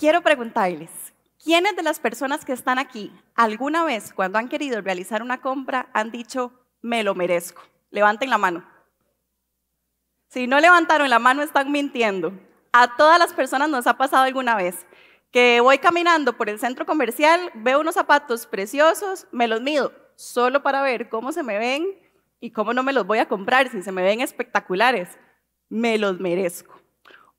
Quiero preguntarles, ¿quiénes de las personas que están aquí alguna vez cuando han querido realizar una compra han dicho, me lo merezco? Levanten la mano. Si no levantaron la mano, están mintiendo. A todas las personas nos ha pasado alguna vez que voy caminando por el centro comercial, veo unos zapatos preciosos, me los mido solo para ver cómo se me ven y cómo no me los voy a comprar, si se me ven espectaculares. Me los merezco.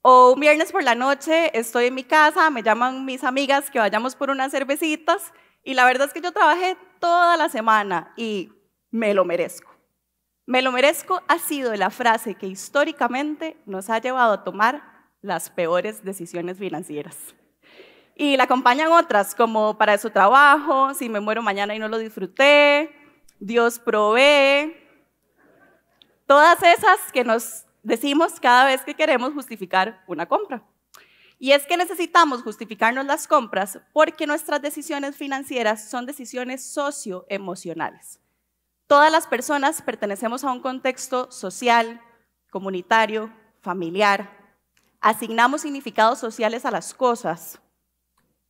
O un viernes por la noche estoy en mi casa, me llaman mis amigas que vayamos por unas cervecitas y la verdad es que yo trabajé toda la semana y me lo merezco. Me lo merezco ha sido la frase que históricamente nos ha llevado a tomar las peores decisiones financieras. Y la acompañan otras, como para su trabajo, si me muero mañana y no lo disfruté, Dios provee. Todas esas que nos decimos cada vez que queremos justificar una compra. Y es que necesitamos justificarnos las compras porque nuestras decisiones financieras son decisiones socioemocionales. Todas las personas pertenecemos a un contexto social, comunitario, familiar. Asignamos significados sociales a las cosas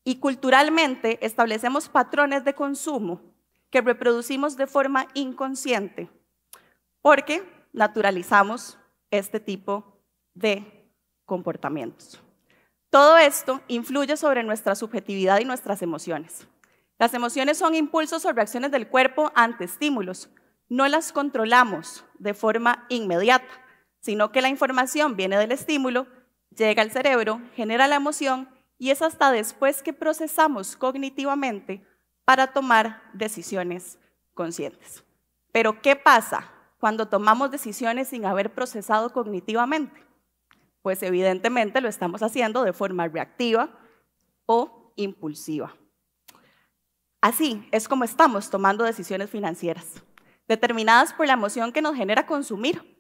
y culturalmente establecemos patrones de consumo que reproducimos de forma inconsciente porque naturalizamos este tipo de comportamientos. Todo esto influye sobre nuestra subjetividad y nuestras emociones. Las emociones son impulsos o reacciones del cuerpo ante estímulos. No las controlamos de forma inmediata, sino que la información viene del estímulo, llega al cerebro, genera la emoción y es hasta después que procesamos cognitivamente para tomar decisiones conscientes. Pero ¿qué pasa cuando tomamos decisiones sin haber procesado cognitivamente? Pues evidentemente lo estamos haciendo de forma reactiva o impulsiva. Así es como estamos tomando decisiones financieras, determinadas por la emoción que nos genera consumir.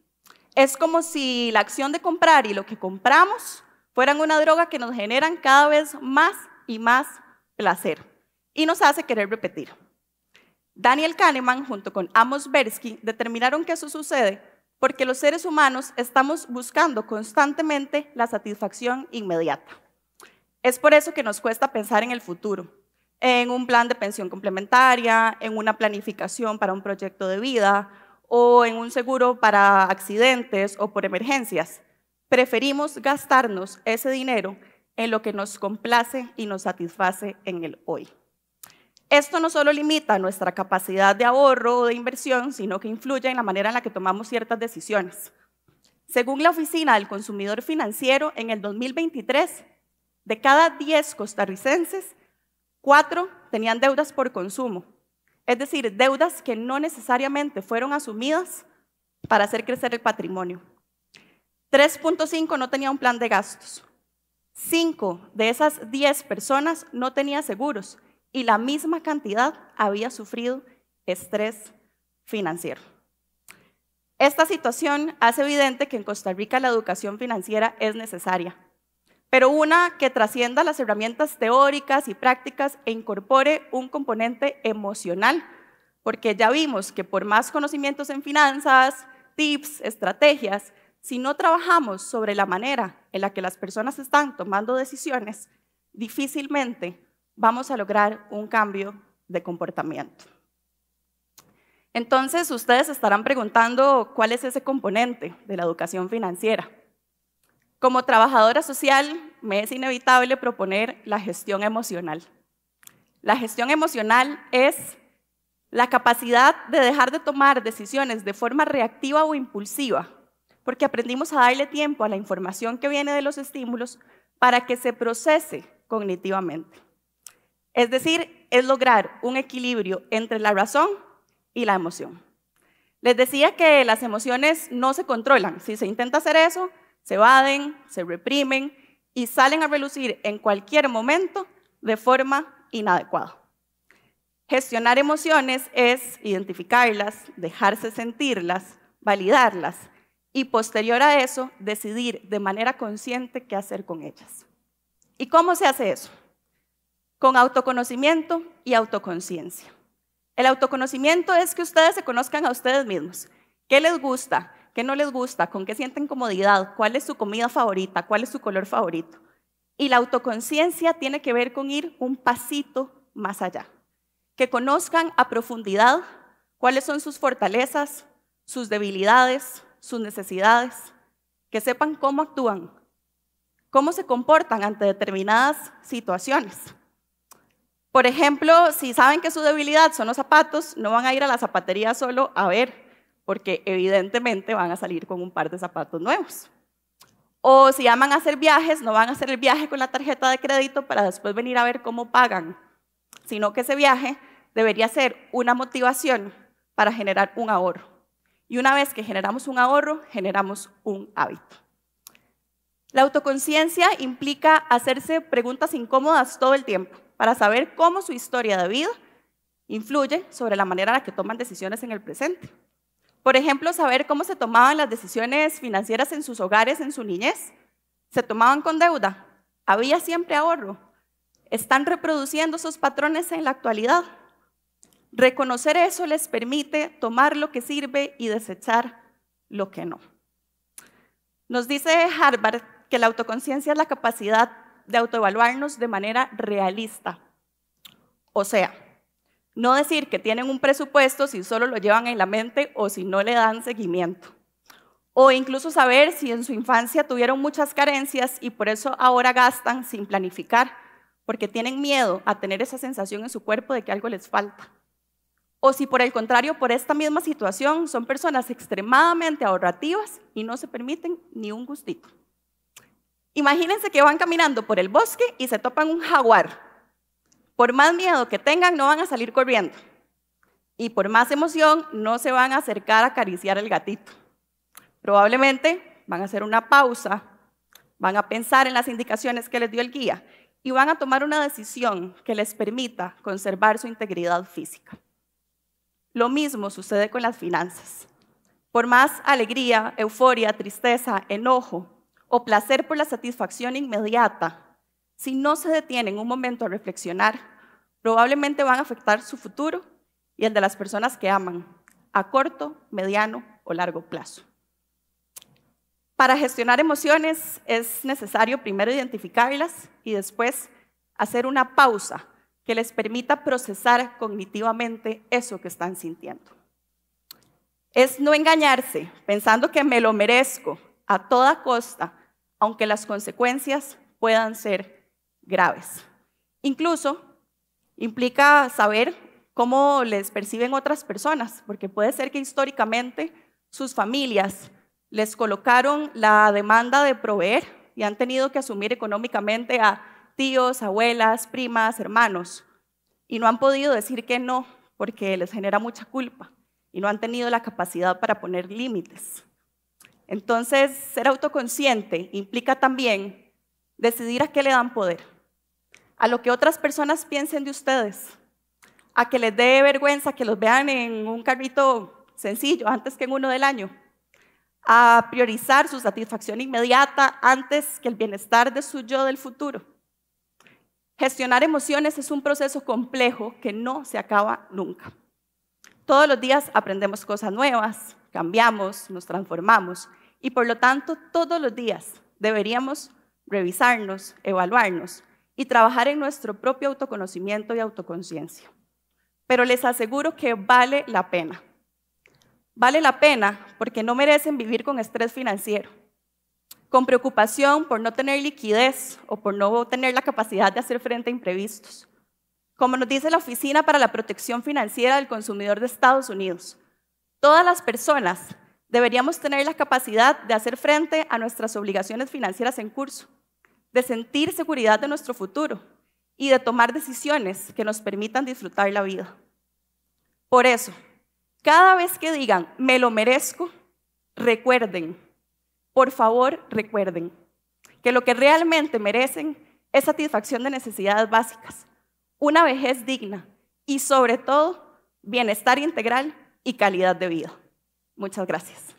Es como si la acción de comprar y lo que compramos fueran una droga que nos generan cada vez más y más placer y nos hace querer repetir. Daniel Kahneman, junto con Amos Bersky, determinaron que eso sucede porque los seres humanos estamos buscando constantemente la satisfacción inmediata. Es por eso que nos cuesta pensar en el futuro, en un plan de pensión complementaria, en una planificación para un proyecto de vida o en un seguro para accidentes o por emergencias. Preferimos gastarnos ese dinero en lo que nos complace y nos satisface en el hoy. Esto no solo limita nuestra capacidad de ahorro o de inversión, sino que influye en la manera en la que tomamos ciertas decisiones. Según la Oficina del Consumidor Financiero, en el 2023, de cada 10 costarricenses, 4 tenían deudas por consumo, es decir, deudas que no necesariamente fueron asumidas para hacer crecer el patrimonio. 3.5 no tenía un plan de gastos. 5 de esas 10 personas no tenían seguros y la misma cantidad había sufrido estrés financiero. Esta situación hace evidente que en Costa Rica la educación financiera es necesaria, pero una que trascienda las herramientas teóricas y prácticas e incorpore un componente emocional, porque ya vimos que por más conocimientos en finanzas, tips, estrategias, si no trabajamos sobre la manera en la que las personas están tomando decisiones, difícilmente vamos a lograr un cambio de comportamiento. Entonces, ustedes estarán preguntando cuál es ese componente de la educación financiera. Como trabajadora social, me es inevitable proponer la gestión emocional. La gestión emocional es la capacidad de dejar de tomar decisiones de forma reactiva o impulsiva, porque aprendimos a darle tiempo a la información que viene de los estímulos para que se procese cognitivamente. Es decir, es lograr un equilibrio entre la razón y la emoción. Les decía que las emociones no se controlan. Si se intenta hacer eso, se evaden, se reprimen y salen a relucir en cualquier momento de forma inadecuada. Gestionar emociones es identificarlas, dejarse sentirlas, validarlas y posterior a eso decidir de manera consciente qué hacer con ellas. ¿Y cómo se hace eso? con autoconocimiento y autoconciencia. El autoconocimiento es que ustedes se conozcan a ustedes mismos. ¿Qué les gusta? ¿Qué no les gusta? ¿Con qué sienten comodidad? ¿Cuál es su comida favorita? ¿Cuál es su color favorito? Y la autoconciencia tiene que ver con ir un pasito más allá. Que conozcan a profundidad cuáles son sus fortalezas, sus debilidades, sus necesidades. Que sepan cómo actúan, cómo se comportan ante determinadas situaciones. Por ejemplo, si saben que su debilidad son los zapatos, no van a ir a la zapatería solo a ver, porque evidentemente van a salir con un par de zapatos nuevos. O si aman hacer viajes, no van a hacer el viaje con la tarjeta de crédito para después venir a ver cómo pagan, sino que ese viaje debería ser una motivación para generar un ahorro. Y una vez que generamos un ahorro, generamos un hábito. La autoconciencia implica hacerse preguntas incómodas todo el tiempo para saber cómo su historia de vida influye sobre la manera en la que toman decisiones en el presente. Por ejemplo, saber cómo se tomaban las decisiones financieras en sus hogares, en su niñez. ¿Se tomaban con deuda? ¿Había siempre ahorro? ¿Están reproduciendo esos patrones en la actualidad? Reconocer eso les permite tomar lo que sirve y desechar lo que no. Nos dice Harvard que la autoconciencia es la capacidad de autoevaluarnos de manera realista. O sea, no decir que tienen un presupuesto si solo lo llevan en la mente o si no le dan seguimiento. O incluso saber si en su infancia tuvieron muchas carencias y por eso ahora gastan sin planificar, porque tienen miedo a tener esa sensación en su cuerpo de que algo les falta. O si por el contrario, por esta misma situación, son personas extremadamente ahorrativas y no se permiten ni un gustito. Imagínense que van caminando por el bosque y se topan un jaguar. Por más miedo que tengan, no van a salir corriendo. Y por más emoción, no se van a acercar a acariciar al gatito. Probablemente van a hacer una pausa, van a pensar en las indicaciones que les dio el guía y van a tomar una decisión que les permita conservar su integridad física. Lo mismo sucede con las finanzas. Por más alegría, euforia, tristeza, enojo o placer por la satisfacción inmediata, si no se detienen un momento a reflexionar, probablemente van a afectar su futuro y el de las personas que aman, a corto, mediano o largo plazo. Para gestionar emociones es necesario primero identificarlas y después hacer una pausa que les permita procesar cognitivamente eso que están sintiendo. Es no engañarse pensando que me lo merezco a toda costa aunque las consecuencias puedan ser graves. Incluso implica saber cómo les perciben otras personas, porque puede ser que históricamente sus familias les colocaron la demanda de proveer y han tenido que asumir económicamente a tíos, abuelas, primas, hermanos, y no han podido decir que no porque les genera mucha culpa y no han tenido la capacidad para poner límites. Entonces, ser autoconsciente implica también decidir a qué le dan poder, a lo que otras personas piensen de ustedes, a que les dé vergüenza que los vean en un carrito sencillo antes que en uno del año, a priorizar su satisfacción inmediata antes que el bienestar de su yo del futuro. Gestionar emociones es un proceso complejo que no se acaba nunca. Todos los días aprendemos cosas nuevas, cambiamos, nos transformamos y por lo tanto todos los días deberíamos revisarnos, evaluarnos y trabajar en nuestro propio autoconocimiento y autoconciencia. Pero les aseguro que vale la pena. Vale la pena porque no merecen vivir con estrés financiero, con preocupación por no tener liquidez o por no tener la capacidad de hacer frente a imprevistos. Como nos dice la Oficina para la Protección Financiera del Consumidor de Estados Unidos, todas las personas Deberíamos tener la capacidad de hacer frente a nuestras obligaciones financieras en curso, de sentir seguridad de nuestro futuro y de tomar decisiones que nos permitan disfrutar la vida. Por eso, cada vez que digan, me lo merezco, recuerden, por favor recuerden, que lo que realmente merecen es satisfacción de necesidades básicas, una vejez digna y sobre todo bienestar integral y calidad de vida. Muchas gracias.